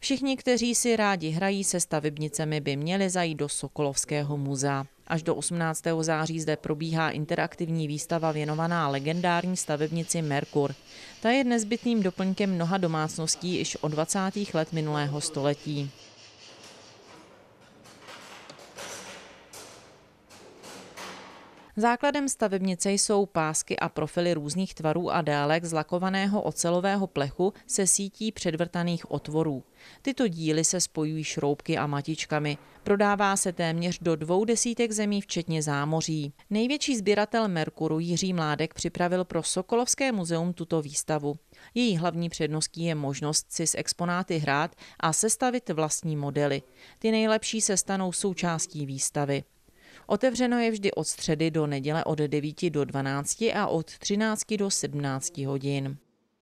Všichni, kteří si rádi hrají se stavebnicemi, by měli zajít do Sokolovského muzea. Až do 18. září zde probíhá interaktivní výstava věnovaná legendární stavebnici Merkur. Ta je nezbytným doplňkem mnoha domácností již od 20. let minulého století. Základem stavebnice jsou pásky a profily různých tvarů a délek z lakovaného ocelového plechu se sítí předvrtaných otvorů. Tyto díly se spojují šroubky a matičkami. Prodává se téměř do dvou desítek zemí, včetně zámoří. Největší sběratel Merkuru Jiří Mládek připravil pro Sokolovské muzeum tuto výstavu. Její hlavní předností je možnost si s exponáty hrát a sestavit vlastní modely. Ty nejlepší se stanou součástí výstavy. Otevřeno je vždy od středy do neděle od 9 do 12 a od 13 do 17 hodin.